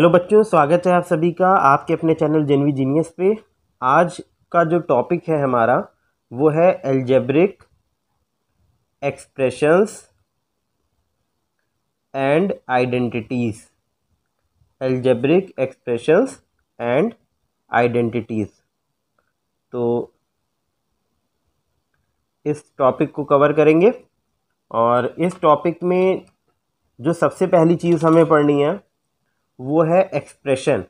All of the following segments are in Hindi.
हेलो बच्चों स्वागत है आप सभी का आपके अपने चैनल जेनवी जीनियस पे आज का जो टॉपिक है हमारा वो है algebraic expressions and identities algebraic expressions and identities तो इस टॉपिक को कवर करेंगे और इस टॉपिक में जो सबसे पहली चीज़ हमें पढ़नी है वो है एक्सप्रेशन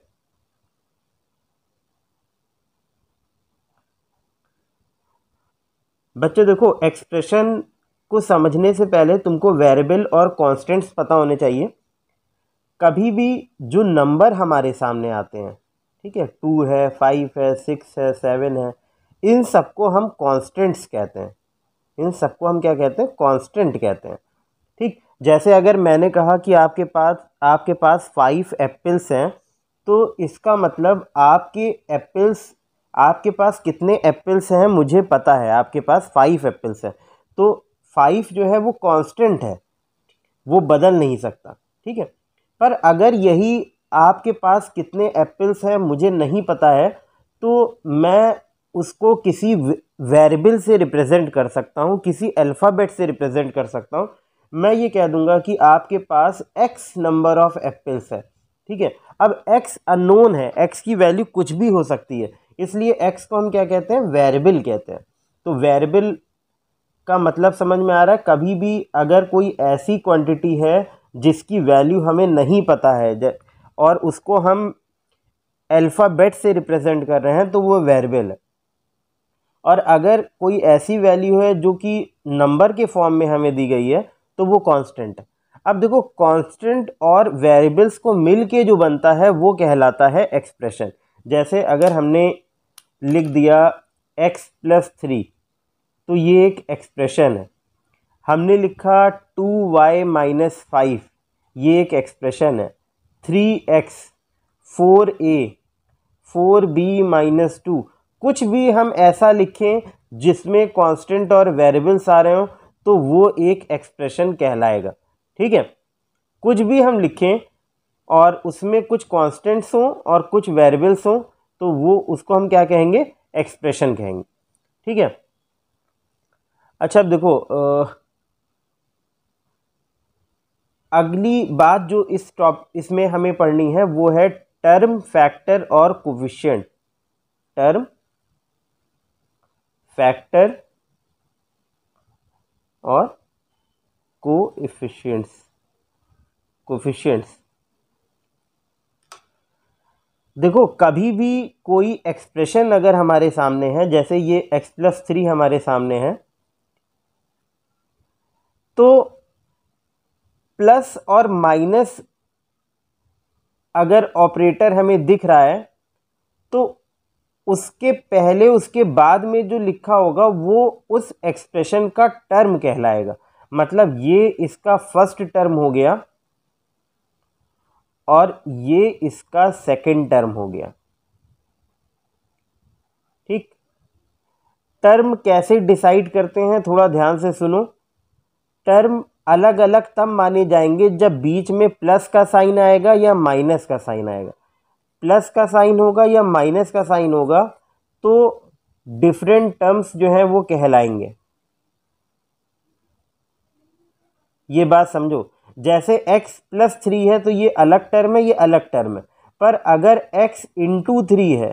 बच्चे देखो एक्सप्रेशन को समझने से पहले तुमको वेरिएबल और कांस्टेंट्स पता होने चाहिए कभी भी जो नंबर हमारे सामने आते हैं ठीक है टू है फाइव है सिक्स है सेवन है इन सबको हम कांस्टेंट्स कहते हैं इन सबको हम क्या कहते हैं कांस्टेंट कहते हैं ठीक जैसे अगर मैंने कहा कि आपके पास आपके पास फाइव एप्पल्स हैं तो इसका मतलब आपके एप्पल्स आपके पास कितने एप्पल्स हैं मुझे पता है आपके पास फाइव एप्पल्स हैं तो फाइव जो है वो कांस्टेंट है वो बदल नहीं सकता ठीक है पर अगर यही आपके पास कितने एप्पल्स हैं मुझे नहीं पता है तो मैं उसको किसी वेरिएबल से रिप्रेजेंट कर सकता हूँ किसी अल्फ़ाबेट से रिप्रेजेंट कर सकता हूँ मैं ये कह दूंगा कि आपके पास एक्स नंबर ऑफ़ एप्पल्स है ठीक है अब एक्स अनोन है एक्स की वैल्यू कुछ भी हो सकती है इसलिए एक्स को हम क्या कहते हैं वेरिएबल कहते हैं तो वेरिएबल का मतलब समझ में आ रहा है कभी भी अगर कोई ऐसी क्वांटिटी है जिसकी वैल्यू हमें नहीं पता है और उसको हम अल्फ़ाबेट से रिप्रेजेंट कर रहे हैं तो वो वेरिएबल है और अगर कोई ऐसी वैल्यू है जो कि नंबर के फॉर्म में हमें दी गई है तो वो कांस्टेंट अब देखो कांस्टेंट और वेरिएबल्स को मिल के जो बनता है वो कहलाता है एक्सप्रेशन जैसे अगर हमने लिख दिया एक्स प्लस थ्री तो ये एक एक्सप्रेशन है हमने लिखा टू वाई माइनस फाइव ये एक एक्सप्रेशन है three x four a four b minus two कुछ भी हम ऐसा लिखें जिसमें कांस्टेंट और वेरिएबल्स आ रहे हों तो वो एक एक्सप्रेशन कहलाएगा ठीक है कुछ भी हम लिखें और उसमें कुछ कांस्टेंट्स हों और कुछ वेरिएबल्स हों तो वो उसको हम क्या कहेंगे एक्सप्रेशन कहेंगे ठीक है अच्छा अब देखो आ, अगली बात जो इस टॉप इसमें हमें पढ़नी है वो है टर्म फैक्टर और कोविशियंट टर्म फैक्टर और कोएफिशिएंट्स कोफिशियंट्स देखो कभी भी कोई एक्सप्रेशन अगर हमारे सामने है जैसे ये x प्लस थ्री हमारे सामने है तो प्लस और माइनस अगर ऑपरेटर हमें दिख रहा है तो उसके पहले उसके बाद में जो लिखा होगा वो उस एक्सप्रेशन का टर्म कहलाएगा मतलब ये इसका फर्स्ट टर्म हो गया और ये इसका सेकंड टर्म हो गया ठीक टर्म कैसे डिसाइड करते हैं थोड़ा ध्यान से सुनो टर्म अलग अलग तब माने जाएंगे जब बीच में प्लस का साइन आएगा या माइनस का साइन आएगा प्लस का साइन होगा या माइनस का साइन होगा तो डिफरेंट टर्म्स जो हैं वो कहलाएंगे ये बात समझो जैसे x प्लस थ्री है तो ये अलग टर्म है ये अलग टर्म है पर अगर x इंटू थ्री है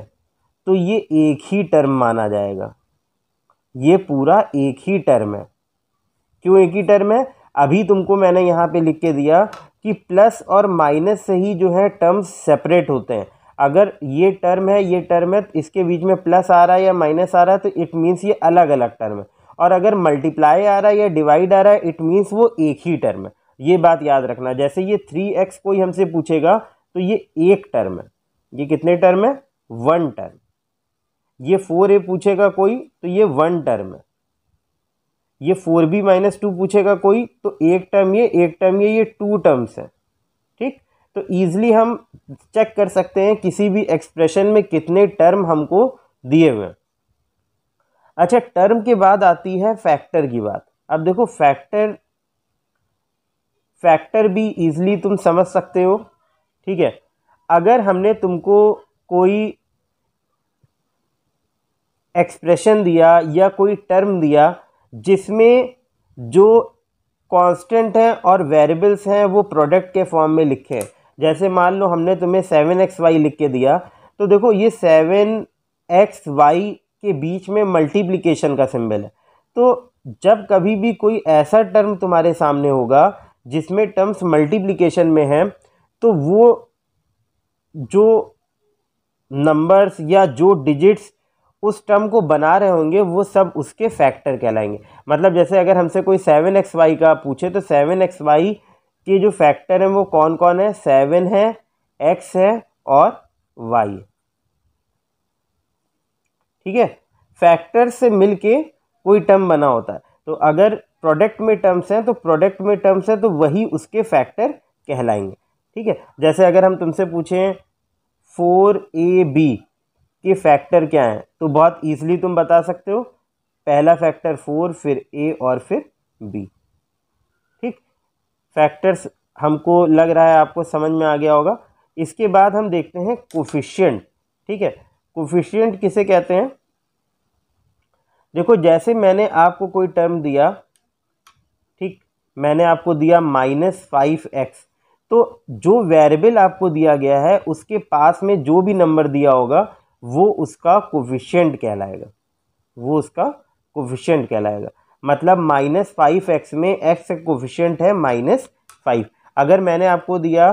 तो ये एक ही टर्म माना जाएगा ये पूरा एक ही टर्म है क्यों एक ही टर्म है अभी तुमको मैंने यहाँ पे लिख के दिया कि प्लस और माइनस से ही जो है टर्म्स सेपरेट होते हैं अगर ये टर्म है ये टर्म है तो इसके बीच में प्लस आ रहा है या माइनस आ रहा है तो इट मीन्स ये अलग अलग टर्म है और अगर मल्टीप्लाई आ रहा है या डिवाइड आ रहा है इट मीन्स वो एक ही टर्म है ये बात याद रखना जैसे ये थ्री एक्स कोई हमसे पूछेगा तो ये एक टर्म है ये कितने टर्म है वन टर्म ये फोर ए पूछेगा कोई तो ये वन टर्म है ये फोर बी माइनस टू पूछेगा कोई तो एक टर्म ये एक टर्म ये ये टू टर्म्स हैं ठीक तो ईज़िली हम चेक कर सकते हैं किसी भी एक्सप्रेशन में कितने टर्म हमको दिए हुए अच्छा टर्म के बाद आती है फैक्टर की बात अब देखो फैक्टर फैक्टर भी ईज़िली तुम समझ सकते हो ठीक है अगर हमने तुमको कोई एक्सप्रेशन दिया या कोई टर्म दिया जिसमें जो कांस्टेंट हैं और वेरिएबल्स हैं वो प्रोडक्ट के फॉर्म में लिखे हैं जैसे मान लो हमने तुम्हें सेवन एक्स वाई लिख के दिया तो देखो ये सेवन एक्स वाई के बीच में मल्टीप्लिकेशन का सिंबल है तो जब कभी भी कोई ऐसा टर्म तुम्हारे सामने होगा जिसमें टर्म्स मल्टीप्लिकेशन में हैं तो वो जो नंबर्स या जो डिजिट्स उस टर्म को बना रहे होंगे वो सब उसके फैक्टर कहलाएंगे मतलब जैसे अगर हमसे कोई सेवन एक्स वाई का पूछे तो सेवन एक्स वाई ये जो फैक्टर हैं वो कौन कौन है सेवन है एक्स है और वाई ठीक है फैक्टर से मिलके कोई टर्म बना होता है तो अगर प्रोडक्ट में टर्म्स हैं तो प्रोडक्ट में टर्म्स हैं तो वही उसके फैक्टर कहलाएंगे ठीक है जैसे अगर हम तुमसे पूछें फोर ए बी के फैक्टर क्या हैं तो बहुत ईजिली तुम बता सकते हो पहला फैक्टर फोर फिर ए और फिर बी फैक्टर्स हमको लग रहा है आपको समझ में आ गया होगा इसके बाद हम देखते हैं कोफिशियंट ठीक है कोफिशियंट किसे कहते हैं देखो जैसे मैंने आपको कोई टर्म दिया ठीक मैंने आपको दिया माइनस फाइव एक्स तो जो वेरिएबल आपको दिया गया है उसके पास में जो भी नंबर दिया होगा वो उसका कोफिशियंट कहलाएगा वो उसका कोफिशियंट कहलाएगा मतलब माइनस फाइव एक्स में एक्स का है माइनस फाइव अगर मैंने आपको दिया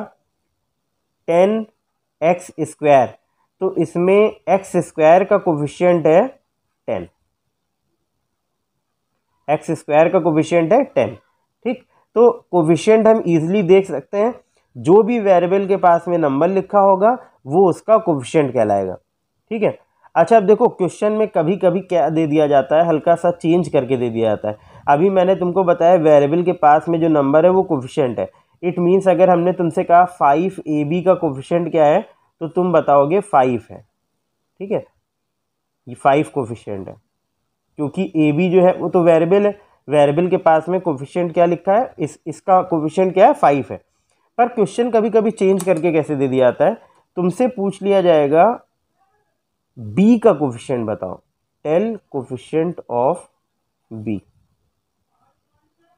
टेन एक्स स्क्वायर तो इसमें एक्स स्क्वायर का कोफिशियंट है टेन एक्स स्क्वायर का कोफिशियंट है टेन ठीक तो कोफिशियंट हम इजीली देख सकते हैं जो भी वेरिएबल के पास में नंबर लिखा होगा वो उसका कोफिशियंट कहलाएगा ठीक है अच्छा अब देखो क्वेश्चन में कभी कभी क्या दे दिया जाता है हल्का सा चेंज करके दे दिया जाता है अभी मैंने तुमको बताया वेरिएबल के पास में जो नंबर है वो कोफिशेंट है इट मीन्स अगर हमने तुमसे कहा फाइव ए बी का कोफिशेंट क्या है तो तुम बताओगे फाइव है ठीक है ये फाइव कोफिशेंट है क्योंकि ए बी जो है वो तो वेरेबल है वेरेबल के पास में कोफिशेंट क्या लिखा है इस इसका कोफिशेंट क्या है फाइव है पर क्वेश्चन कभी कभी चेंज करके कैसे दे दिया जाता है तुमसे पूछ लिया जाएगा बी का कोफिशियंट बताओ टेन कोफिशियंट ऑफ बी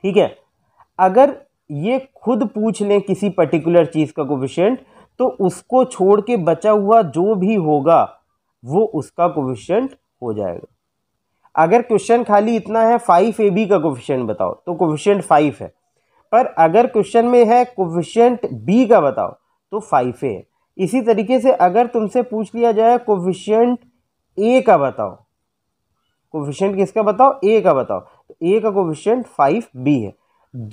ठीक है अगर ये खुद पूछ लें किसी पर्टिकुलर चीज़ का कोफिशियंट तो उसको छोड़ के बचा हुआ जो भी होगा वो उसका कोफिशियंट हो जाएगा अगर क्वेश्चन खाली इतना है फाइव ए बी का कोफिशियंट बताओ तो कोफिशियंट फाइव है पर अगर क्वेश्चन में है कोफिशियंट बी का बताओ तो फाइव ए है इसी तरीके से अगर तुमसे पूछ लिया जाए कोविशियंट ए का बताओ कोविशियंट किसका बताओ ए का बताओ तो ए का कोविशियंट फाइव बी है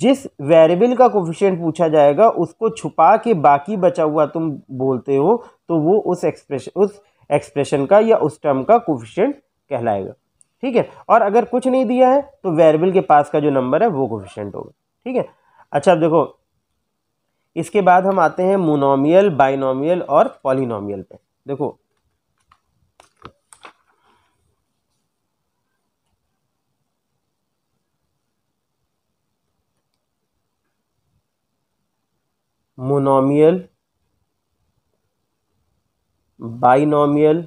जिस वेरिएबल का कोविशियंट पूछा जाएगा उसको छुपा के बाकी बचा हुआ तुम बोलते हो तो वो उस एक्सप्रेशन उस एक्सप्रेशन का या उस टर्म का कोविशियंट कहलाएगा ठीक है और अगर कुछ नहीं दिया है तो वेरिएबल के पास का जो नंबर है वो कोविशियंट होगा ठीक है अच्छा अब देखो इसके बाद हम आते हैं मोनोमियल बाइनोमियल और पॉलिनोमियल पे देखो मोनोमियल बाइनोमियल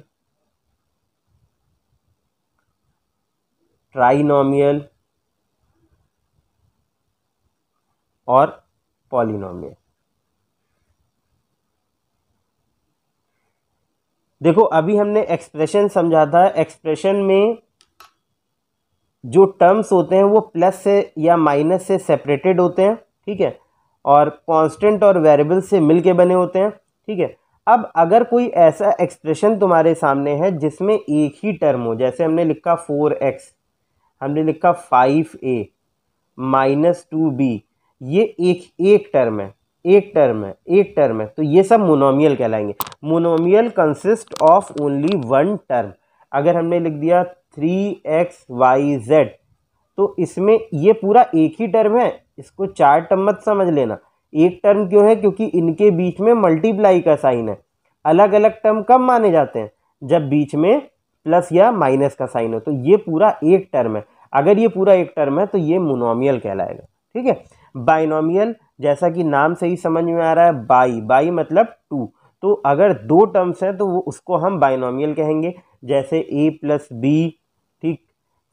ट्राइनोमियल और पॉलिनोमियल देखो अभी हमने एक्सप्रेशन समझा था एक्सप्रेशन में जो टर्म्स होते हैं वो प्लस से या माइनस से सेपरेटेड होते हैं ठीक है और कांस्टेंट और वेरिएबल से मिल के बने होते हैं ठीक है अब अगर कोई ऐसा एक्सप्रेशन तुम्हारे सामने है जिसमें एक ही टर्म हो जैसे हमने लिखा फोर एक्स हमने लिखा five a minus two b ये एक एक टर्म है एक टर्म है एक टर्म है तो ये सब मोनोमियल कहलाएंगे monomial consist of only one term अगर हमने लिख दिया थ्री एक्स वाई जेड तो इसमें ये पूरा एक ही टर्म है इसको चार टर्म मत समझ लेना एक टर्म क्यों है क्योंकि इनके बीच में मल्टीप्लाई का साइन है अलग अलग टर्म कब माने जाते हैं जब बीच में प्लस या माइनस का साइन हो तो ये पूरा एक टर्म है अगर ये पूरा एक टर्म है तो ये मोनोमियल कहलाएगा ठीक है बाइनोमियल जैसा कि नाम से ही समझ में आ रहा है बाई बाई मतलब टू तो अगर दो टर्म्स हैं तो वो उसको हम बाइनोमियल कहेंगे जैसे ए प्लस बी ठीक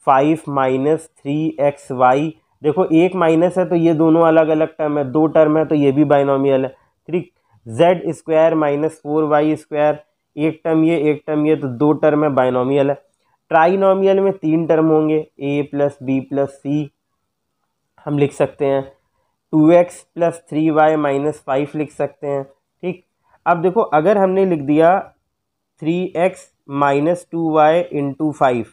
five minus three x y देखो एक माइनस है तो ये दोनों अलग अलग टर्म है दो टर्म है तो ये भी बाइनोमियल है ठीक z square minus four y square एक टर्म ये एक टर्म ये तो दो टर्म है बाइनोमियल है ट्राइनोमियल में तीन टर्म होंगे a plus b plus c हम लिख सकते हैं two x plus three y minus five लिख सकते हैं ठीक अब देखो अगर हमने लिख दिया three x minus two y into five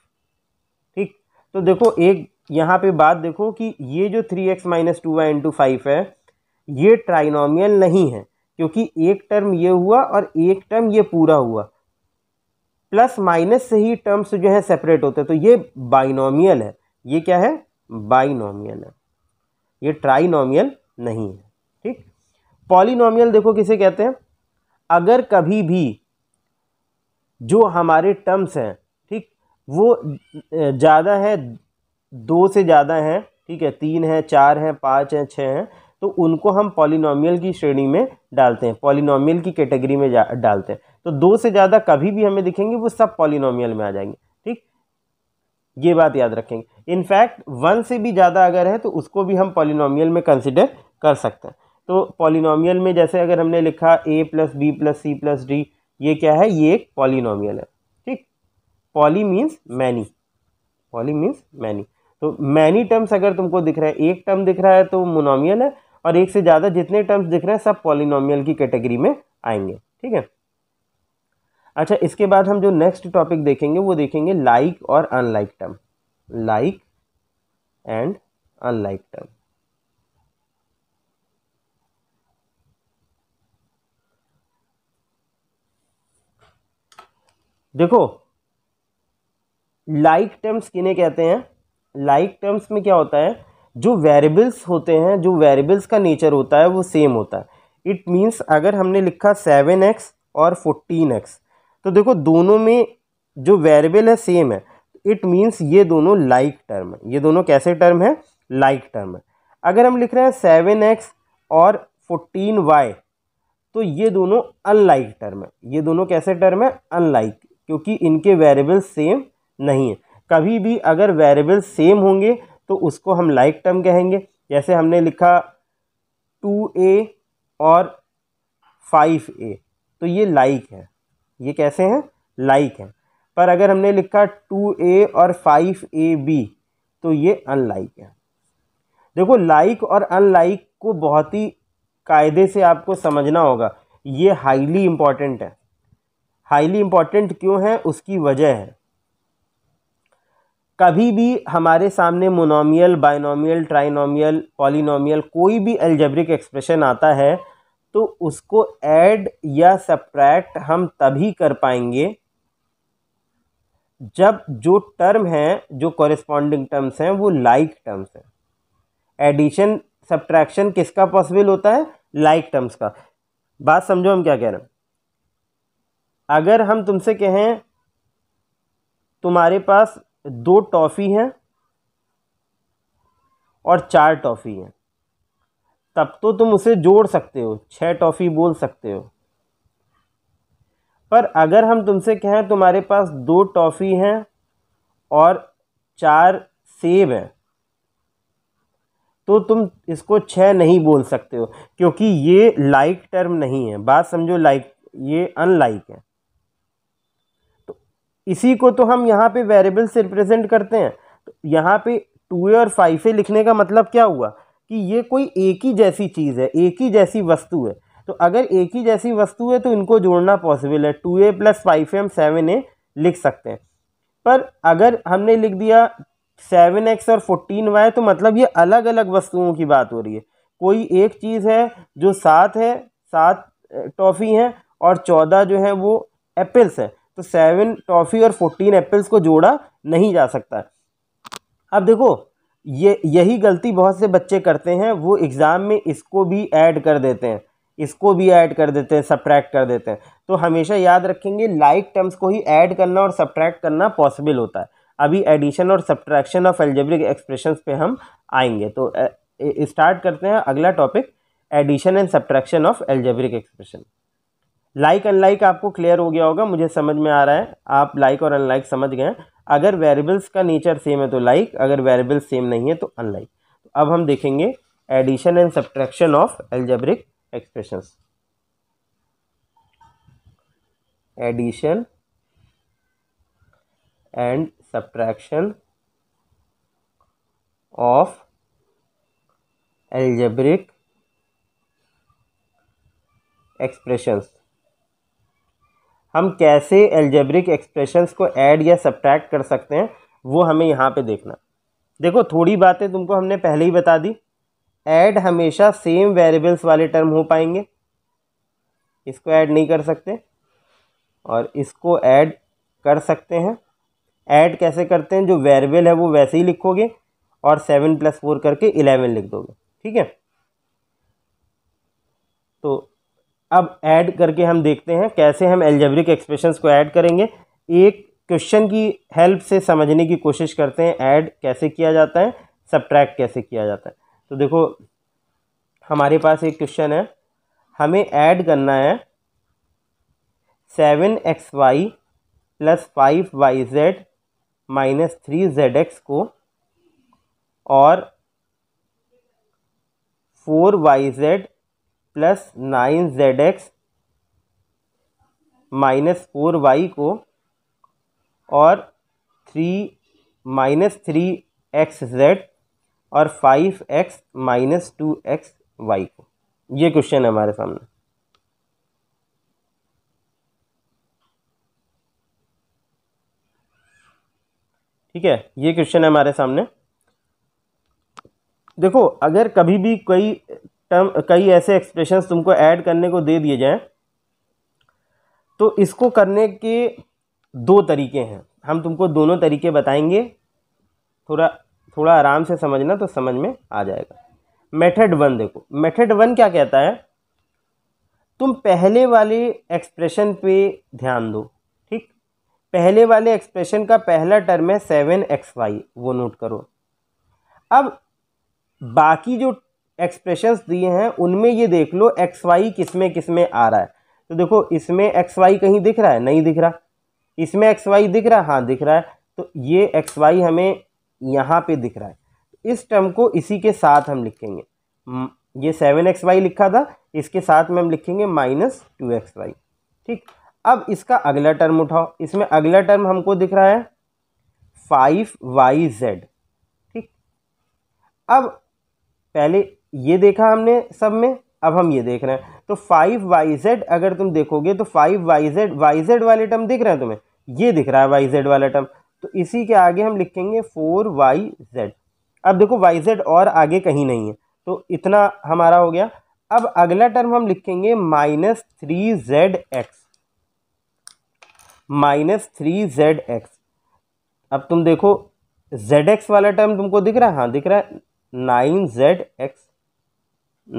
ठीक तो देखो एक यहाँ पे बात देखो कि ये जो three x minus two y into five है ये ट्राइनोमियल नहीं है क्योंकि एक टर्म ये हुआ और एक टर्म ये पूरा हुआ प्लस माइनस से ही टर्म्स जो है सेपरेट होते हैं तो ये बाइनोमियल है ये क्या है बाइनोमियल है ये ट्राइनोमियल नहीं है ठीक पॉलिनोमियल देखो किसे कहते हैं अगर कभी भी जो हमारे टर्म्स हैं ठीक वो ज़्यादा है दो से ज़्यादा हैं ठीक है तीन है चार हैं पाँच हैं छः हैं तो उनको हम पॉलिनोमियल की श्रेणी में डालते हैं पॉलिनोमियल की कैटेगरी में डालते हैं तो दो से ज़्यादा कभी भी हमें दिखेंगे वो सब पॉलिनोमियल में आ जाएंगे ये बात याद रखेंगे इनफैक्ट वन से भी ज़्यादा अगर है तो उसको भी हम पॉलिनोमियल में कंसिडर कर सकते हैं तो पॉलिनोमियल में जैसे अगर हमने लिखा a plus b plus c plus d ये क्या है ये एक पॉलिनोमियल है ठीक poly means many poly means many तो मैनी टर्म्स अगर तुमको दिख रहा है एक टर्म दिख रहा है तो मोनोमियल है और एक से ज़्यादा जितने टर्म्स दिख रहे हैं सब पॉलिनोमियल की कैटेगरी में आएंगे ठीक है अच्छा इसके बाद हम जो नेक्स्ट टॉपिक देखेंगे वो देखेंगे लाइक और unlike term like and unlike term देखो लाइक like टर्म्स किने कहते हैं लाइक like टर्म्स में क्या होता है जो वेरिएबल्स होते हैं जो वेरिएबल्स का नेचर होता है वो सेम होता है इट मीन्स अगर हमने लिखा सेवन एक्स और फोर्टीन एक्स तो देखो दोनों में जो वेरिएबल है सेम है इट मीन्स ये दोनों लाइक like टर्म है ये दोनों कैसे टर्म है लाइक like टर्म है अगर हम लिख रहे हैं सेवन एक्स और फोर्टीन वाई तो ये दोनों अनलाइक टर्म है ये दोनों कैसे टर्म है अनलाइक क्योंकि इनके वेरिएबल सेम नहीं है कभी भी अगर वेरिएबल सेम होंगे तो उसको हम लाइक like टर्म कहेंगे जैसे हमने लिखा टू ए और फाइव ए तो ये लाइक like है ये कैसे हैं लाइक हैं पर अगर हमने लिखा टू ए और फाइव ए बी तो ये अनलाइक है देखो लाइक और अनलाइक को बहुत ही कायदे से आपको समझना होगा ये हाईली इम्पॉर्टेंट है हाईली इम्पॉर्टेंट क्यों है उसकी वजह है कभी भी हमारे सामने मोनोमियल बाइनोमियल ट्राइनोमियल पॉलिनोमियल कोई भी एल्जेब्रिक एक्सप्रेशन आता है तो उसको ऐड या सप्रैक्ट हम तभी कर पाएंगे जब जो टर्म हैं जो कॉरेस्पॉन्डिंग टर्म्स हैं वो लाइक like टर्म्स हैं एडिशन सब्ट्रैक्शन किसका पॉसिबल होता है लाइक like टर्म्स का बात समझो हम क्या कह रहे हैं अगर हम तुमसे कहें तुम्हारे पास दो टॉफ़ी हैं और चार टॉफ़ी हैं तब तो तुम उसे जोड़ सकते हो छः टॉफ़ी बोल सकते हो पर अगर हम तुमसे कहें तुम्हारे पास दो टॉफ़ी हैं और चार सेब हैं तो तुम इसको छः नहीं बोल सकते हो क्योंकि ये लाइक टर्म नहीं है बात समझो लाइक ये अनलाइक है तो इसी को तो हम यहाँ पे वेरिएबल से रिप्रेजेंट करते हैं तो यहाँ पे टू और फाइव लिखने का मतलब क्या हुआ कि ये कोई एक ही जैसी चीज़ है एक ही जैसी वस्तु है तो अगर एक ही जैसी वस्तु है तो इनको जोड़ना पॉसिबल है two a plus five m seven a लिख सकते हैं पर अगर हमने लिख दिया सेवन एक्स और फोर्टीन वाई तो मतलब ये अलग अलग वस्तुओं की बात हो रही है कोई एक चीज़ है जो सात है सात टॉफ़ी हैं और चौदह जो है वो एप्पल्स हैं तो सेवन टॉफ़ी और फोर्टीन एप्पल्स को जोड़ा नहीं जा सकता अब देखो ये यही गलती बहुत से बच्चे करते हैं वो एग्ज़ाम में इसको भी ऐड कर देते हैं इसको भी ऐड कर देते हैं सब्ट्रैक्ट कर देते हैं तो हमेशा याद रखेंगे लाइक like टर्म्स को ही ऐड करना और सब्ट्रैक्ट करना पॉसिबल होता है अभी एडिशन और सब्ट्रैक्शन ऑफ एल्जेब्रिक एक्सप्रेशंस पे हम आएंगे तो स्टार्ट करते हैं अगला topic addition and subtraction of algebraic expression like unlike आपको क्लियर हो गया होगा मुझे समझ में आ रहा है आप लाइक और अनलाइक समझ गए अगर वेरिएबल्स का नेचर सेम है तो लाइक like, अगर वेरिएबल्स सेम नहीं है तो अनलाइक तो अब हम देखेंगे addition and subtraction of algebraic expressions addition and subtraction of algebraic expressions हम कैसे एल्जेब्रिक एक्सप्रेशंस को ऐड या सब्ट्रैक्ट कर सकते हैं वो हमें यहाँ पे देखना देखो थोड़ी बातें तुमको हमने पहले ही बता दी ऐड हमेशा सेम वेरिएबल्स वाले टर्म हो पाएंगे इसको ऐड नहीं कर सकते और इसको ऐड कर सकते हैं ऐड कैसे करते हैं जो वेरिएबल है वो वैसे ही लिखोगे और सेवन प्लस फोर करके इलेवन लिख दोगे ठीक है तो अब ऐड करके हम देखते हैं कैसे हम एल्जेब्रिक एक्सप्रेशंस को ऐड करेंगे एक क्वेश्चन की हेल्प से समझने की कोशिश करते हैं ऐड कैसे किया जाता है सब्ट्रैक्ट कैसे किया जाता है तो देखो हमारे पास एक क्वेश्चन है हमें ऐड करना है seven x y plus five y z minus three z x को और four y z plus nine z x minus four y को और three minus three x z और five x minus two x y को ये क्वेश्चन है हमारे सामने ठीक है ये क्वेश्चन है हमारे सामने देखो अगर कभी भी कोई टर्म कई ऐसे एक्सप्रेशन तुमको ऐड करने को दे दिए जाएं तो इसको करने के दो तरीके हैं हम तुमको दोनों तरीके बताएंगे थोड़ा थोड़ा आराम से समझना तो समझ में आ जाएगा मेथड वन देखो मेथड वन क्या कहता है तुम पहले वाले एक्सप्रेशन पे ध्यान दो ठीक पहले वाले एक्सप्रेशन का पहला टर्म है सेवन एक्स वाई वो नोट करो अब बाकी जो एक्सप्रेशंस दिए हैं उनमें ये देख लो एक्स वाई किस में किस में आ रहा है तो देखो इसमें एक्स वाई कहीं दिख रहा है नहीं दिख रहा इसमें एक्स वाई दिख रहा है हाँ दिख रहा है तो ये एक्स वाई हमें यहाँ पे दिख रहा है इस टर्म को इसी के साथ हम लिखेंगे ये सेवन एक्स वाई लिखा था इसके साथ में हम लिखेंगे माइनस टू एक्स वाई ठीक अब इसका अगला टर्म उठाओ इसमें अगला टर्म हमको दिख रहा है फाइव वाई जेड ठीक अब पहले ये देखा हमने सब में अब हम ये देख रहे हैं तो फाइव वाई जेड अगर तुम देखोगे तो five y z y z वाले टर्म दिख रहे हैं तुम्हें ये दिख रहा है वाई जेड वाला टर्म तो इसी के आगे हम लिखेंगे फोर वाई जेड अब देखो वाई जेड और आगे कहीं नहीं है तो इतना हमारा हो गया अब अगला टर्म हम लिखेंगे minus three z x minus three z x अब तुम देखो जेड एक्स वाला टर्म तुमको दिख रहा है हाँ दिख रहा है nine z x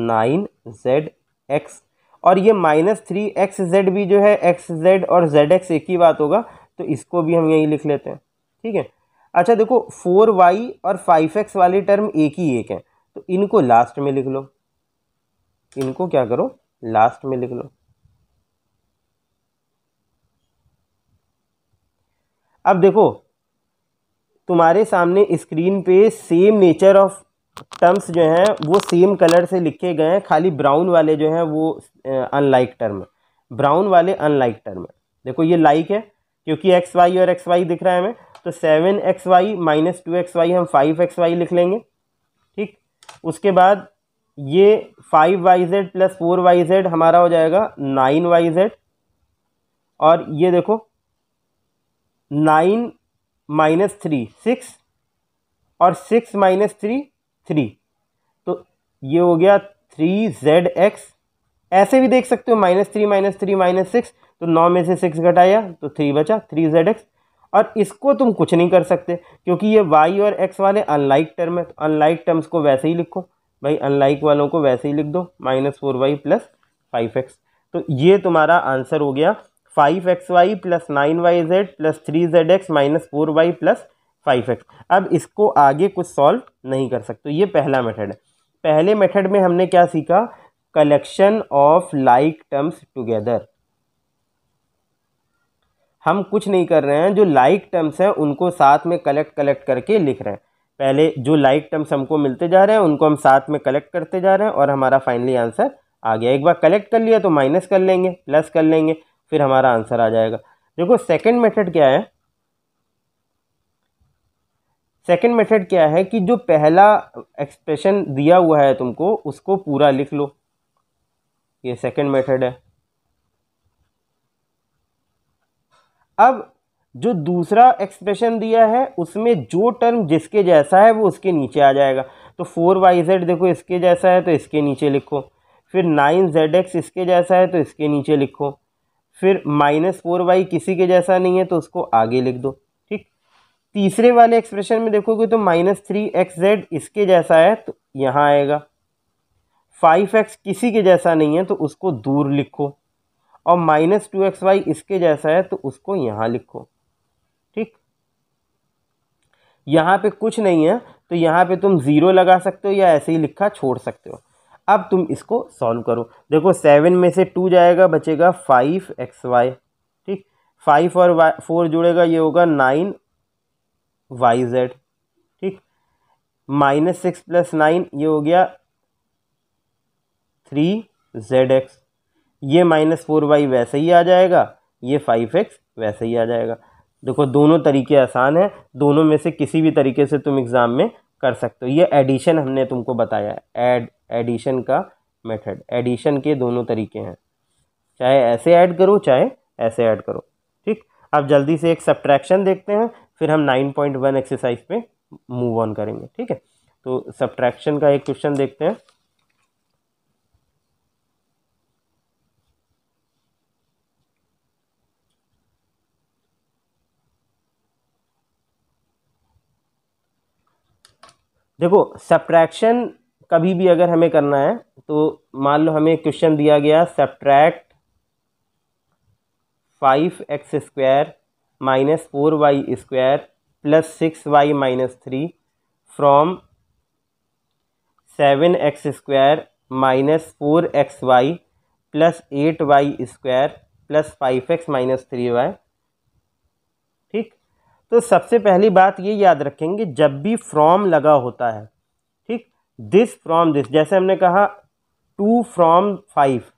nine z x और ये माइनस थ्री एक्स जेड भी जो है एक्स जेड और जेड एक्स एक ही बात होगा तो इसको भी हम यहीं लिख लेते हैं ठीक है अच्छा देखो फोर वाई और फाइव एक्स वाले टर्म एक ही एक है तो इनको लास्ट में लिख लो इनको क्या करो लास्ट में लिख लो अब देखो तुम्हारे सामने स्क्रीन पे सेम नेचर ऑफ टर्म्स जो हैं वो सेम कलर से लिखे गए हैं खाली ब्राउन वाले जो हैं वो अनलाइक टर्म है ब्राउन वाले अनलाइक टर्म है देखो ये लाइक है क्योंकि एक्स वाई और एक्स वाई दिख रहा है हमें तो seven x y minus two x y हम फाइव एक्स वाई लिख लेंगे ठीक उसके बाद ये five y z plus four y z हमारा हो जाएगा नाइन वाई जेड और ये देखो नाइन माइनस थ्री सिक्स और सिक्स माइनस थ्री थ्री तो ये हो गया थ्री जेड एक्स ऐसे भी देख सकते हो minus three minus three minus six तो नौ में से सिक्स घटाया तो थ्री बचा थ्री जेड एक्स और इसको तुम कुछ नहीं कर सकते क्योंकि ये वाई और एक्स वाले अनलाइक टर्म है तो अनलाइक टर्म्स को वैसे ही लिखो भाई अनलाइक वालों को वैसे ही लिख दो minus four y plus five x तो ये तुम्हारा आंसर हो गया five x y plus nine y z plus three z x minus four y plus five x अब इसको आगे कुछ सॉल्व नहीं कर सकते तो ये पहला मेथड है पहले मेथड में हमने क्या सीखा collection of like terms together हम कुछ नहीं कर रहे हैं जो लाइक टर्म्स हैं उनको साथ में कलेक्ट कलेक्ट करके लिख रहे हैं पहले जो लाइक टर्म्स हमको मिलते जा रहे हैं उनको हम साथ में कलेक्ट करते जा रहे हैं और हमारा फाइनली आंसर आ गया एक बार कलेक्ट कर लिया तो माइनस कर लेंगे प्लस कर लेंगे फिर हमारा आंसर आ जाएगा देखो सेकेंड मेथड क्या है सेकंड मेथड क्या है कि जो पहला एक्सप्रेशन दिया हुआ है तुमको उसको पूरा लिख लो ये सेकंड मेथड है अब जो दूसरा एक्सप्रेशन दिया है उसमें जो टर्म जिसके जैसा है वो उसके नीचे आ जाएगा तो फोर वाई जेड देखो इसके जैसा है तो इसके नीचे लिखो फिर नाइन जेड एक्स इसके जैसा है तो इसके नीचे लिखो फिर माइनस फोर वाई किसी के जैसा नहीं है तो उसको आगे लिख दो तीसरे वाले एक्सप्रेशन में देखोगे तो माइनस थ्री एक्स जेड इसके जैसा है तो यहाँ आएगा फाइव एक्स किसी के जैसा नहीं है तो उसको दूर लिखो और माइनस टू एक्स वाई इसके जैसा है तो उसको यहाँ लिखो ठीक यहाँ पे कुछ नहीं है तो यहाँ पे तुम ज़ीरो लगा सकते हो या ऐसे ही लिखा छोड़ सकते हो अब तुम इसको सॉल्व करो देखो सेवन में से टू जाएगा बचेगा फाइव एक्स वाई ठीक फाइव और वाई फोर जुड़ेगा ये होगा नाइन वाई जेड ठीक माइनस सिक्स प्लस नाइन ये हो गया थ्री जेड एक्स ये माइनस फोर वाई वैसे ही आ जाएगा ये फाइव एक्स वैसे ही आ जाएगा देखो दोनों तरीके आसान हैं दोनों में से किसी भी तरीके से तुम एग्ज़ाम में कर सकते हो ये एडिशन हमने तुमको बताया एड एडिशन का मेथड एडिशन के दोनों तरीके हैं चाहे ऐसे ऐड करो चाहे ऐसे ऐड करो ठीक अब जल्दी से एक सब्ट्रैक्शन देखते हैं फिर हम नाइन पॉइंट वन एक्सरसाइज पे मूव ऑन करेंगे ठीक है तो सब्ट्रैक्शन का एक क्वेश्चन देखते हैं देखो सब्ट्रैक्शन कभी भी अगर हमें करना है तो मान लो हमें क्वेश्चन दिया गया subtract five x square minus four y square plus six y minus three from seven x square minus four x y plus eight y square plus five x minus three y ठीक तो सबसे पहली बात ये याद रखेंगे जब भी फ्रॉम लगा होता है ठीक दिस फ्रॉम दिस जैसे हमने कहा टू फ्रॉम फाइव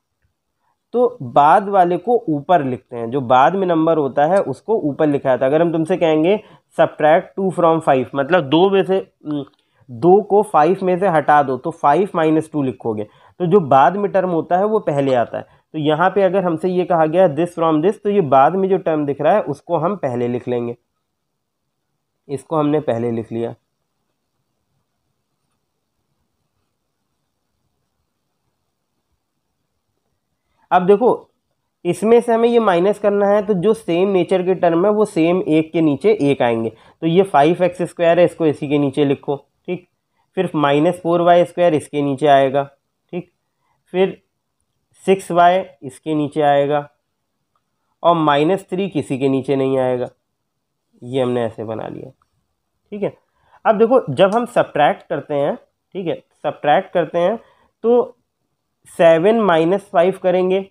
तो बाद वाले को ऊपर लिखते हैं जो बाद में नंबर होता है उसको ऊपर लिखा जाता है अगर हम तुमसे कहेंगे सब्ट्रैक्ट टू फ्रॉम फाइव मतलब दो में से हम्म, दो को फाइव में से हटा दो तो फाइव माइनस टू लिखोगे तो जो बाद में टर्म होता है वो पहले आता है तो यहाँ पे अगर हमसे ये कहा गया दिस फ्रॉम दिस तो ये बाद में जो टर्म दिख रहा है उसको हम पहले लिख लेंगे इसको हमने पहले लिख लिया अब देखो इसमें से हमें ये माइनस करना है तो जो सेम नेचर के टर्म है वो सेम एक के नीचे एक आएंगे तो ये फाइव एक्स स्क्वायर है इसको इसी के नीचे लिखो ठीक फिर माइनस फोर वाई स्क्वायर इसके नीचे आएगा ठीक फिर सिक्स वाई इसके नीचे आएगा और माइनस थ्री किसी के नीचे नहीं आएगा ये हमने ऐसे बना लिया ठीक है अब देखो जब हम सब्ट्रैक्ट करते हैं ठीक है सब्ट्रैक्ट करते हैं तो सेवन माइनस फाइव करेंगे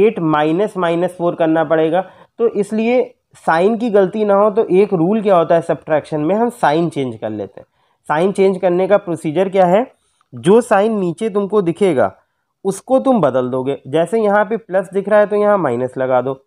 एट माइनस माइनस फोर करना पड़ेगा तो इसलिए साइन की गलती ना हो तो एक रूल क्या होता है सब्ट्रैक्शन में हम साइन चेंज कर लेते हैं साइन चेंज करने का प्रोसीजर क्या है जो साइन नीचे तुमको दिखेगा उसको तुम बदल दोगे जैसे यहाँ पे प्लस दिख रहा है तो यहाँ माइनस लगा दो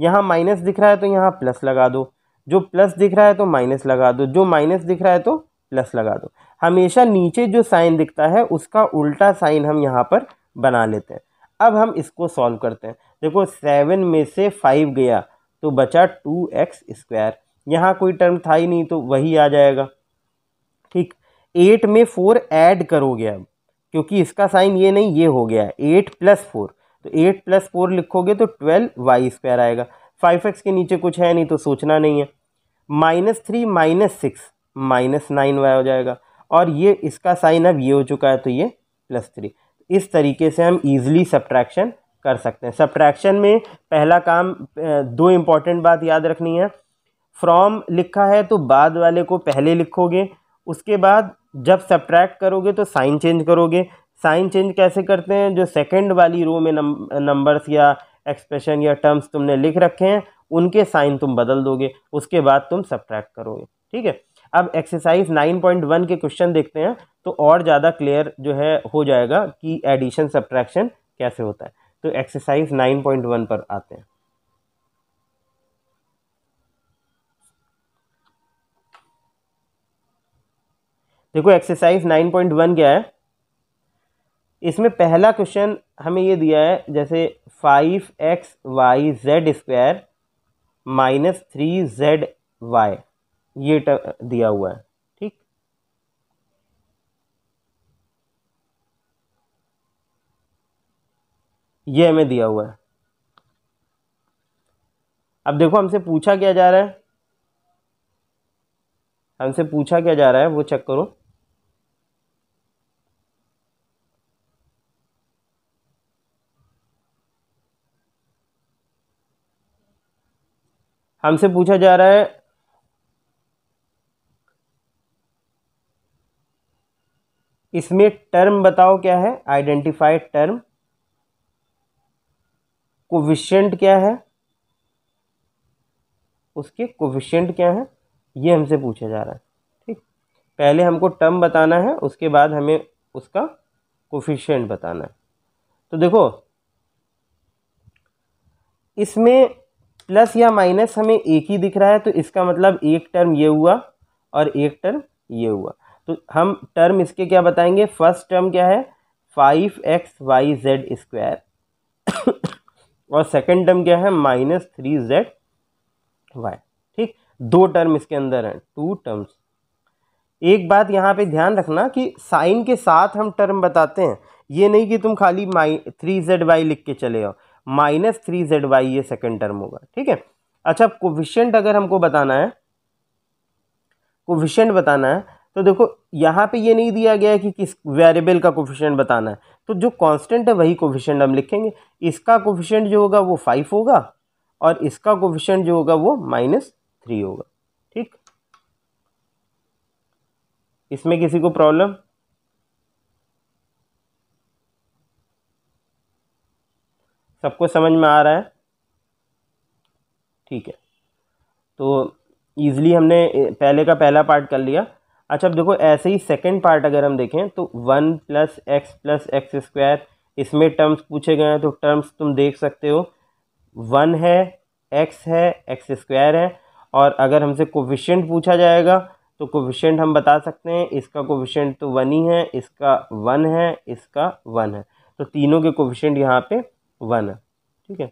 यहाँ माइनस दिख रहा है तो यहाँ प्लस लगा दो जो प्लस दिख रहा है तो माइनस लगा दो जो माइनस दिख रहा है तो प्लस लगा दो हमेशा नीचे जो साइन दिखता है उसका उल्टा साइन हम यहाँ पर बना लेते हैं अब हम इसको सॉल्व करते हैं देखो सेवन में से फाइव गया तो बचा टू एक्स स्क्वायर यहाँ कोई टर्म था ही नहीं तो वही आ जाएगा ठीक एट में फोर ऐड करोगे अब क्योंकि इसका साइन ये नहीं ये हो गया है एट प्लस फोर तो एट प्लस फोर लिखोगे तो ट्वेल्व वाई स्क्वायर आएगा फाइव एक्स के नीचे कुछ है नहीं तो सोचना नहीं है minus three minus six minus nine y हो जाएगा और ये इसका साइन अब ये हो चुका है तो ये प्लस थ्री इस तरीके से हम ईज़िली सब्ट्रैक्शन कर सकते हैं सब्ट्रैक्शन में पहला काम दो इम्पॉर्टेंट बात याद रखनी है फ्रॉम लिखा है तो बाद वाले को पहले लिखोगे उसके बाद जब सब्ट्रैक्ट करोगे तो साइन चेंज करोगे साइन चेंज कैसे करते हैं जो सेकंड वाली रो में नंबर्स या एक्सप्रेशन या टर्म्स तुमने लिख रखे हैं उनके साइन तुम बदल दोगे उसके बाद तुम सब्ट्रैक्ट करोगे ठीक है अब एक्सरसाइज नाइन पॉइंट वन के क्वेश्चन देखते हैं तो और ज़्यादा क्लियर जो है हो जाएगा कि एडिशन सब्ट्रैक्शन कैसे होता है तो एक्सरसाइज नाइन पॉइंट वन पर आते हैं देखो एक्सरसाइज नाइन पॉइंट वन क्या है इसमें पहला क्वेश्चन हमें ये दिया है जैसे five x y z square minus three z y ये दिया हुआ है ठीक ये हमें दिया हुआ है अब देखो हमसे पूछा क्या जा रहा है हमसे पूछा क्या जा रहा है वो चेक करो हमसे पूछा जा रहा है इसमें टर्म बताओ क्या है आइडेंटिफाइड टर्म कोविशेंट क्या है उसके कोविशेंट क्या है ये हमसे पूछा जा रहा है ठीक पहले हमको टर्म बताना है उसके बाद हमें उसका कोफिशेंट बताना है तो देखो इसमें प्लस या माइनस हमें एक ही दिख रहा है तो इसका मतलब एक टर्म ये हुआ और एक टर्म ये हुआ तो हम टर्म इसके क्या बताएंगे फर्स्ट टर्म क्या है five x y z square और सेकेंड टर्म क्या है माइनस थ्री जेड वाई ठीक दो टर्म इसके अंदर हैं टू टर्म्स एक बात यहाँ पे ध्यान रखना कि साइन के साथ हम टर्म बताते हैं ये नहीं कि तुम खाली माइ थ्री जेड वाई लिख के चले आओ माइनस थ्री जेड वाई ये सेकेंड टर्म होगा ठीक है अच्छा कोविशेंट अगर हमको बताना है कोविशेंट बताना है तो देखो यहाँ पे ये नहीं दिया गया है कि किस वेरिएबल का कोफिशेंट बताना है तो जो कांस्टेंट है वही कोफिशेंट हम लिखेंगे इसका कोफिशेंट जो होगा वो फाइव होगा और इसका कोफिशेंट जो होगा वो माइनस थ्री होगा ठीक इसमें किसी को प्रॉब्लम सबको समझ में आ रहा है ठीक है तो ईज़िली हमने पहले का पहला पार्ट कर लिया अच्छा अब देखो ऐसे ही सेकेंड पार्ट अगर हम देखें तो one plus x plus x square इसमें टर्म्स पूछे गए हैं तो टर्म्स तुम देख सकते हो वन है एक्स है एक्स स्क्वायर है और अगर हमसे कोविशेंट पूछा जाएगा तो कोविशेंट हम बता सकते हैं इसका कोविशेंट तो वन ही है इसका वन है इसका वन है तो तीनों के कोविशेंट यहाँ पे वन है ठीक है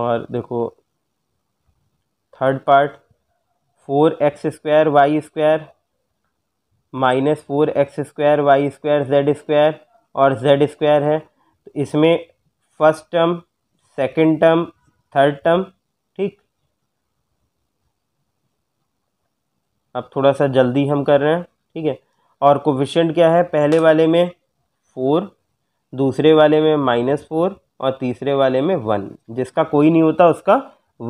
और देखो third part four x square y square minus four x square y square z square और जेड स्क्वायर है तो इसमें first term second term third term ठीक अब थोड़ा सा जल्दी हम कर रहे हैं ठीक है और कोविशेंट क्या है पहले वाले में फोर दूसरे वाले में माइनस फोर और तीसरे वाले में वन जिसका कोई नहीं होता उसका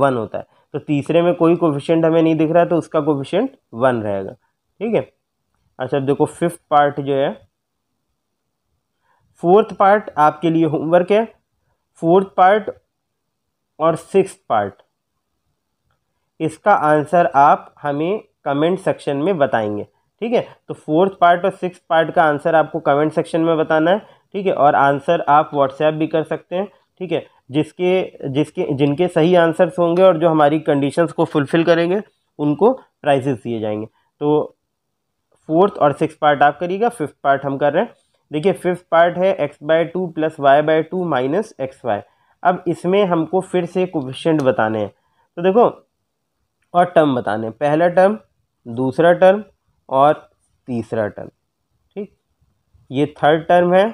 वन होता है तो तीसरे में कोई कोविशेंट हमें नहीं दिख रहा तो उसका कोविशेंट वन रहेगा ठीक है अच्छा अब देखो फिफ्थ पार्ट जो है फोर्थ पार्ट आपके लिए होमवर्क है फोर्थ पार्ट और सिक्स पार्ट इसका आंसर आप हमें कमेंट सेक्शन में बताएंगे ठीक है तो फोर्थ पार्ट और सिक्स पार्ट का आंसर आपको कमेंट सेक्शन में बताना है ठीक है और आंसर आप व्हाट्सएप भी कर सकते हैं ठीक है जिसके जिसके जिनके सही आंसर्स होंगे और जो हमारी कंडीशंस को फुलफ़िल करेंगे उनको प्राइजेस दिए जाएंगे तो फोर्थ और सिक्स पार्ट आप करिएगा फिफ्थ पार्ट हम कर रहे हैं देखिए फिफ्थ पार्ट है x by two plus y by two minus x y अब इसमें हमको फिर से कोफिशेंट बताने हैं तो देखो और टर्म बताने हैं पहला टर्म दूसरा टर्म और तीसरा टर्म ठीक ये थर्ड टर्म है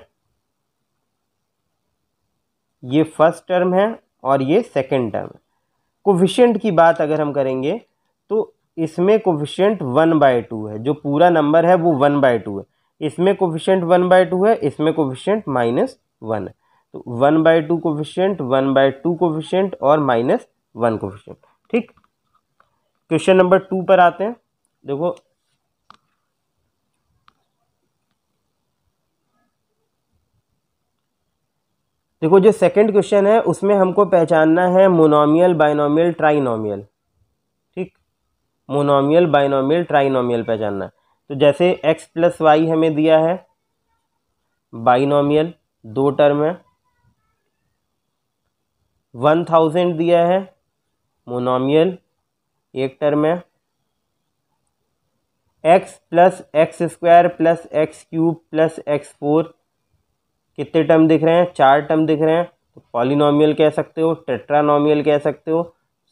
ये फर्स्ट टर्म है और ये सेकेंड टर्म है कोविशेंट की बात अगर हम करेंगे तो इसमें कोफिशियंट वन बाई टू है जो पूरा नंबर है वो वन बाय टू है इसमें कोफिशियंट वन बाय टू है इसमें कोफिशियंट माइनस वन है तो one by two coefficient one by two coefficient और माइनस वन कोफिशियंट ठीक क्वेश्चन नंबर टू पर आते हैं देखो देखो जो सेकंड क्वेश्चन है उसमें हमको पहचानना है monomial binomial trinomial monomial binomial trinomial पहचानना है तो जैसे एक्स प्लस वाई हमें दिया है बाइनोमियल दो टर्म है वन थाउजेंड दिया है मोनोमियल एक टर्म है x plus x square plus x cube plus x four कितने टर्म दिख रहे हैं चार टर्म दिख रहे हैं तो पॉलिनोमियल कह सकते हो टेट्रानोमियल कह सकते हो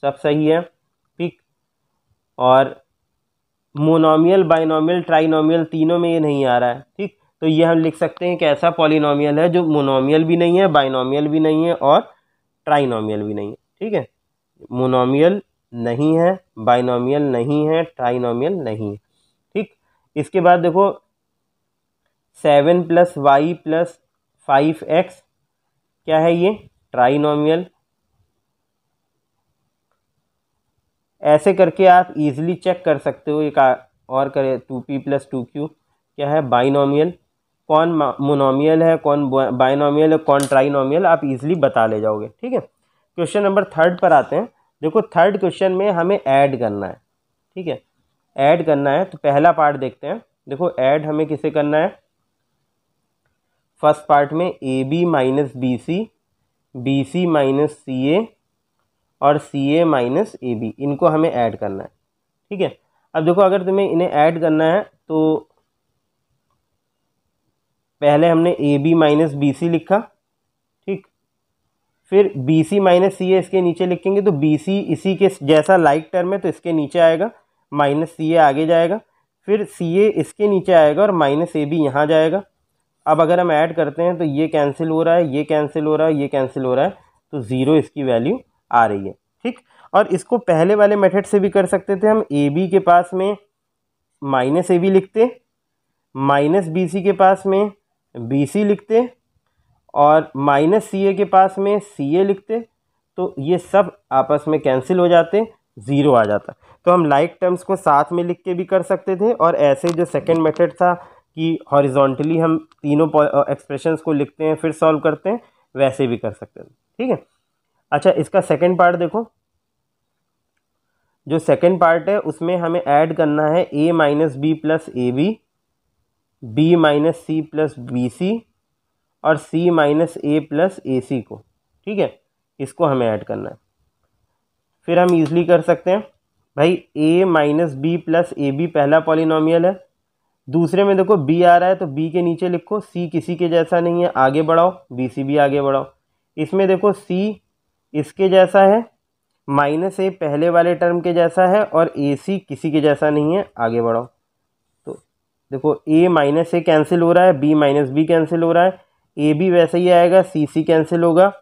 सब सही है और मोनोमियल बाइनोमियल ट्राइनोमियल तीनों में ये नहीं आ रहा है ठीक तो ये हम लिख सकते हैं कि ऐसा पॉलिनोमियल है जो मोनोमियल भी नहीं है बाइनोमियल भी नहीं है और ट्राइनोमियल भी नहीं है ठीक है मोनोमियल नहीं है बाइनोमियल नहीं है ट्राइनोमियल नहीं है ठीक इसके बाद देखो seven plus y plus five x क्या है ये ट्राइनोमियल ऐसे करके आप इजीली चेक कर सकते हो एक और करें two p plus two q क्या है बाइनोमियल कौन मोनोमियल है कौन बाइनोमियल है कौन ट्राइनोमियल आप इजीली बता ले जाओगे ठीक है क्वेश्चन नंबर थर्ड पर आते हैं देखो थर्ड क्वेश्चन में हमें ऐड करना है ठीक है ऐड करना है तो पहला पार्ट देखते हैं देखो ऐड हमें किसे करना है फर्स्ट पार्ट में a b minus b c b c minus c a और c A minus a B इनको हमें ऐड करना है ठीक है अब देखो अगर तुम्हें इन्हें ऐड करना है तो पहले हमने a b minus b c लिखा ठीक फिर बी सी माइनस सी ए इसके नीचे लिखेंगे तो बी सी इसी के जैसा लाइक टर्म है तो इसके नीचे आएगा माइनस सी ए आगे जाएगा फिर सी ए इसके नीचे आएगा और माइनस ए बी यहाँ जाएगा अब अगर हम ऐड करते हैं तो ये कैंसिल हो रहा है ये कैंसिल हो रहा है ये कैंसिल हो रहा है तो ज़ीरो इसकी वैल्यू आ रही है ठीक और इसको पहले वाले मेथड से भी कर सकते थे हम ए बी के पास में माइनस ए बी लिखते माइनस बी सी के पास में बी सी लिखते और माइनस सी ए के पास में सी ए लिखते तो ये सब आपस में कैंसिल हो जाते ज़ीरो आ जाता तो हम लाइक like टर्म्स को साथ में लिख के भी कर सकते थे और ऐसे जो सेकेंड मेथड था कि हॉरिजॉन्टली हम तीनों एक्सप्रेशंस को लिखते हैं फिर सॉल्व करते हैं वैसे भी कर सकते थे ठीक है अच्छा इसका सेकेंड पार्ट देखो जो सेकेंड पार्ट है उसमें हमें ऐड करना है a minus b plus a b b minus c plus b c और सी माइनस ए प्लस ए सी को ठीक है इसको हमें ऐड करना है फिर हम ईजली कर सकते हैं भाई a minus b plus a b पहला पॉलिनोमियल है दूसरे में देखो बी आ रहा है तो बी के नीचे लिखो सी किसी के जैसा नहीं है आगे बढ़ाओ बी सी भी आगे बढ़ाओ इसमें देखो सी इसके जैसा है माइनस ए पहले वाले टर्म के जैसा है और ए सी किसी के जैसा नहीं है आगे बढ़ाओ तो देखो ए माइनस ए कैंसिल हो रहा है बी माइनस बी कैंसिल हो रहा है ए बी वैसे ही आएगा सी सी कैंसिल होगा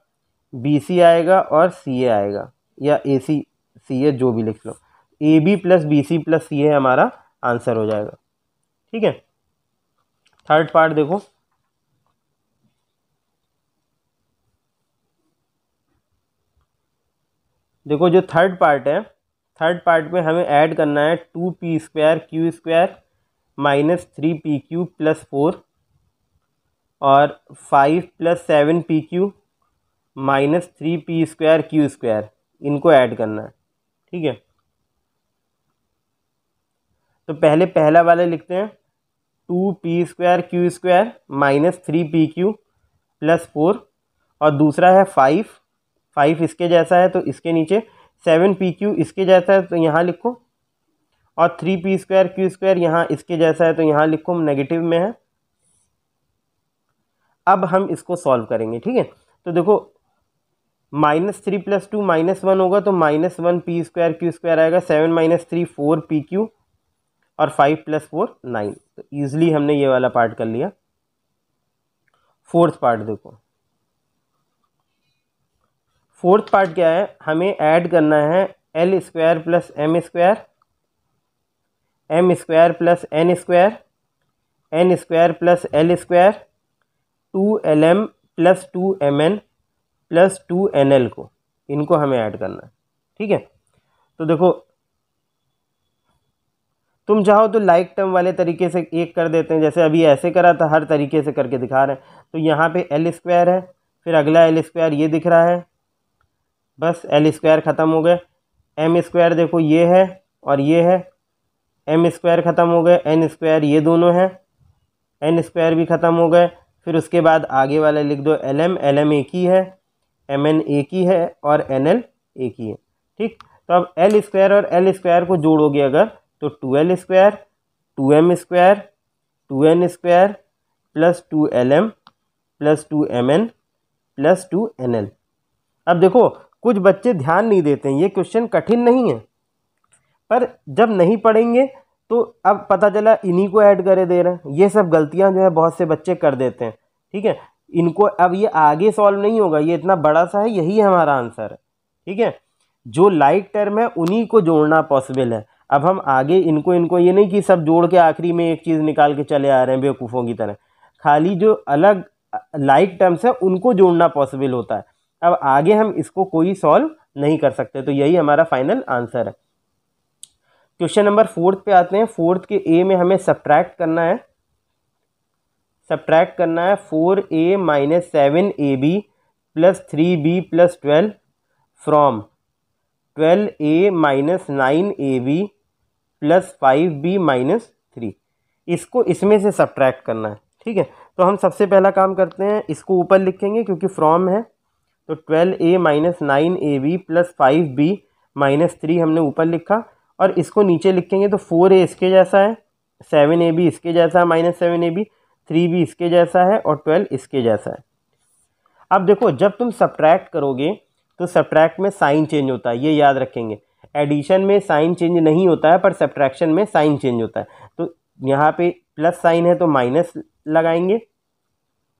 बी सी आएगा और सी ए आएगा या ए सी सी ए जो भी लिख लो a b plus b c plus c a हमारा आंसर हो जाएगा ठीक है थर्ड पार्ट देखो देखो जो थर्ड पार्ट है थर्ड पार्ट में हमें ऐड करना है two p square q square minus three p q plus four और five plus seven p q minus three p square q square इनको ऐड करना है ठीक है तो पहले पहला वाला लिखते हैं two p square q square minus three p q plus four और दूसरा है फाइव फाइव इसके जैसा है तो इसके नीचे सेवन पी क्यू इसके जैसा है तो यहाँ लिखो और three p square q square यहाँ इसके जैसा है तो यहाँ लिखो नेगेटिव में है अब हम इसको सॉल्व करेंगे ठीक है तो देखो minus three plus two minus one होगा तो minus one p square q square आएगा seven minus three four p q और फाइव प्लस फोर नाइन तो ईजिली हमने ये वाला पार्ट कर लिया फोर्थ पार्ट देखो फोर्थ पार्ट क्या है हमें ऐड करना है l square plus m square m square plus n square n square plus l square two l m plus two m n plus two n l को इनको हमें ऐड करना है ठीक है तो देखो तुम चाहो तो लाइक टर्म वाले तरीके से एक कर देते हैं जैसे अभी ऐसे करा था हर तरीके से करके दिखा रहे हैं तो यहाँ पे एल स्क्वायर है फिर अगला एल स्क्वायर ये दिख रहा है बस एल स्क्वायर ख़त्म हो गए एम स्क्वायर देखो ये है और ये है एम स्क्वायर ख़त्म हो गए एन स्क्वायर ये दोनों हैं एन स्क्वायर भी ख़त्म हो गए फिर उसके बाद आगे वाले लिख दो एल एम एल एम एक ही है एम एन एक ही है और एन एल एक ही है ठीक तो अब एल स्क्वायर और एल स्क्वायर को जोड़ोगे अगर तो two l square two m square two n square plus two l m plus two m n plus two n l अब देखो कुछ बच्चे ध्यान नहीं देते हैं ये क्वेश्चन कठिन नहीं है पर जब नहीं पढ़ेंगे तो अब पता चला इन्हीं को ऐड करे दे रहे हैं ये सब गलतियां जो है बहुत से बच्चे कर देते हैं ठीक है इनको अब ये आगे सॉल्व नहीं होगा ये इतना बड़ा सा है यही हमारा आंसर है ठीक है जो लाइक टर्म है उन्हीं को जोड़ना पॉसिबल है अब हम आगे इनको इनको ये नहीं कि सब जोड़ के आखिरी में एक चीज़ निकाल के चले आ रहे हैं बेवकूफ़ों की तरह खाली जो अलग लाइक टर्म्स हैं उनको जोड़ना पॉसिबल होता है अब आगे हम इसको कोई सॉल्व नहीं कर सकते तो यही हमारा फाइनल आंसर है क्वेश्चन नंबर फोर्थ पे आते हैं फोर्थ के ए में हमें सब्ट्रैक्ट करना है सब्ट्रैक्ट करना है four a minus seven a b plus three b plus twelve from twelve a minus nine a b plus five b minus three इसको इसमें से सब्ट्रैक्ट करना है ठीक है तो हम सबसे पहला काम करते हैं इसको ऊपर लिखेंगे क्योंकि फ्रॉम है तो twelve a minus nine a b plus five b minus three हमने ऊपर लिखा और इसको नीचे लिखेंगे तो फोर ए इसके जैसा है सेवन ए बी इसके जैसा है minus seven a b three b इसके जैसा है और ट्वेल्व इसके जैसा है अब देखो जब तुम सब्ट्रैक्ट करोगे तो सब्ट्रैक्ट में साइन चेंज होता है ये याद रखेंगे एडिशन में साइन चेंज नहीं होता है पर सब्ट्रैक्शन में साइन चेंज होता है तो यहाँ पे प्लस साइन है तो माइनस लगाएंगे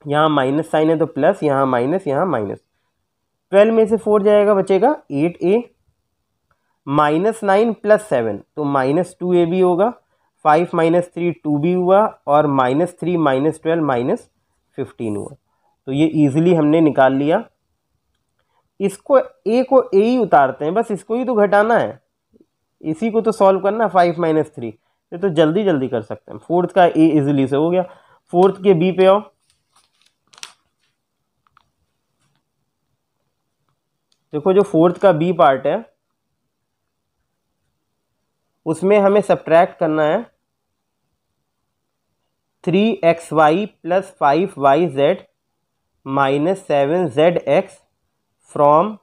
यहाँ माइनस साइन है तो प्लस यहाँ माइनस यहाँ माइनस ट्वेल्व में से फोर जाएगा बचेगा eight a minus nine plus seven तो माइनस टू ए भी होगा फाइव माइनस थ्री टू भी हुआ और minus three minus twelve minus fifteen हुआ तो ये ईजिली हमने निकाल लिया इसको ए को ए ही उतारते हैं बस इसको ही तो घटाना है इसी को तो सॉल्व करना फाइव माइनस थ्री ये तो जल्दी जल्दी कर सकते हैं फोर्थ का ए इजिली से हो गया फोर्थ के बी पे आओ देखो जो फोर्थ का बी पार्ट है उसमें हमें सब्ट्रैक्ट करना है three x y plus five y z minus seven z x from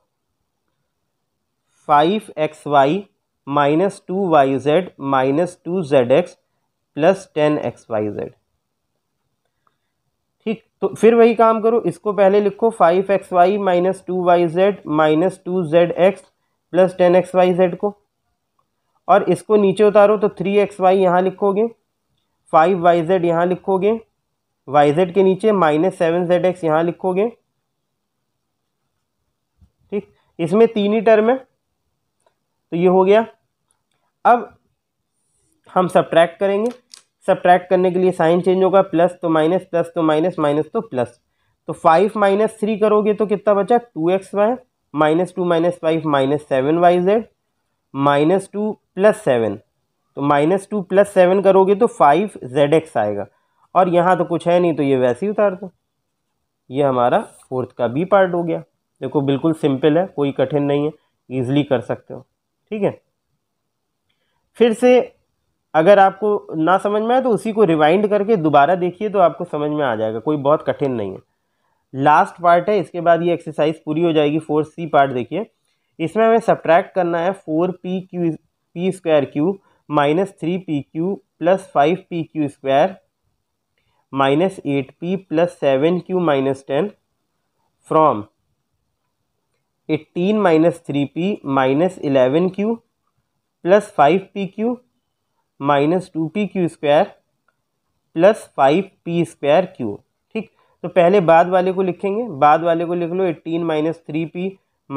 five x y minus two y z minus two z x plus ten x y z ठीक तो फिर वही काम करो इसको पहले लिखो five x y minus two y z minus two z x plus ten x y z को और इसको नीचे उतारो तो थ्री एक्स वाई यहाँ लिखोगे फाइव वाई जेड यहाँ लिखोगे वाई जेड के नीचे माइनस सेवन जेड एक्स यहाँ लिखोगे ठीक इसमें तीन ही टर्म है तो ये हो गया अब हम सब्ट्रैक्ट करेंगे सब्ट्रैक्ट करने के लिए साइन चेंज होगा प्लस तो माइनस प्लस तो माइनस माइनस तो प्लस तो फाइव माइनस थ्री करोगे तो कितना बचा two x y minus two minus five minus seven y z minus two plus seven तो माइनस टू प्लस सेवन करोगे तो फाइव जेड एक्स आएगा और यहाँ तो कुछ है नहीं तो ये वैसे ही उतार दो ये हमारा फोर्थ का बी पार्ट हो गया देखो बिल्कुल सिंपल है कोई कठिन नहीं है ईजिली कर सकते हो ठीक है फिर से अगर आपको ना समझ में आए तो उसी को रिवाइंड करके दोबारा देखिए तो आपको समझ में आ जाएगा कोई बहुत कठिन नहीं है लास्ट पार्ट है इसके बाद ये एक्सरसाइज पूरी हो जाएगी फोर सी पार्ट देखिए इसमें हमें सब्ट्रैक्ट करना है four p q p square q minus three p q plus five p q square minus eight p plus seven q minus ten from eighteen minus three p minus eleven q plus five p q minus two p q square plus five p square q ठीक तो पहले बाद वाले को लिखेंगे बाद वाले को लिख लो eighteen minus three p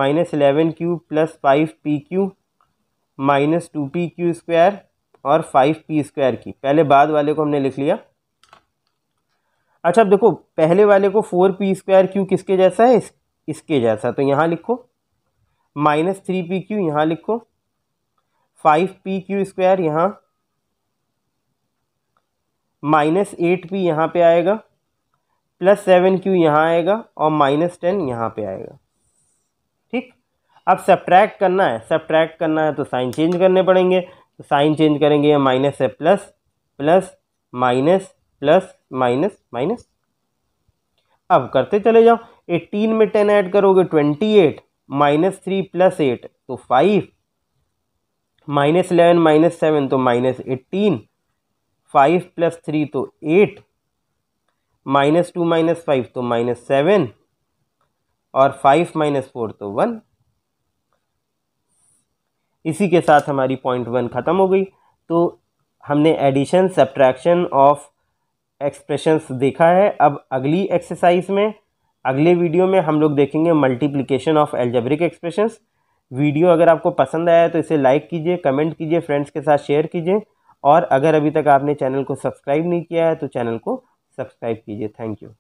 minus eleven q plus five p q minus two p q square और फाइव पी स्क्वायर की पहले बाद वाले को हमने लिख लिया अच्छा अब देखो पहले वाले को फोर पी स्क्वायर क्यू किसके जैसा है इस, इसके जैसा तो यहाँ लिखो माइनस थ्री पी क्यू यहाँ लिखो फाइव पी क्यू स्क्वायर यहाँ माइनस एट पी यहाँ पर आएगा प्लस सेवन क्यू यहाँ आएगा और माइनस टेन यहाँ पर आएगा ठीक अब सब्ट्रैक्ट करना है सब्ट्रैक्ट करना है तो साइन चेंज करने पड़ेंगे तो साइन चेंज करेंगे या माइनस है plus plus minus plus minus minus अब करते चले जाओ एट्टीन में टेन ऐड करोगे twenty eight minus three plus eight तो five minus eleven minus seven तो minus eighteen five plus three तो eight minus two minus five तो माइनस सेवन और फाइव माइनस फोर तो वन इसी के साथ हमारी पॉइंट वन ख़त्म हो गई तो हमने एडिशन सब्ट्रैक्शन ऑफ एक्सप्रेशंस देखा है अब अगली एक्सरसाइज में अगले वीडियो में हम लोग देखेंगे multiplication of algebraic expressions video अगर आपको पसंद आया तो इसे लाइक कीजिए कमेंट कीजिए फ्रेंड्स के साथ शेयर कीजिए और अगर अभी तक आपने चैनल को सब्सक्राइब नहीं किया है तो चैनल को सब्सक्राइब कीजिए थैंक यू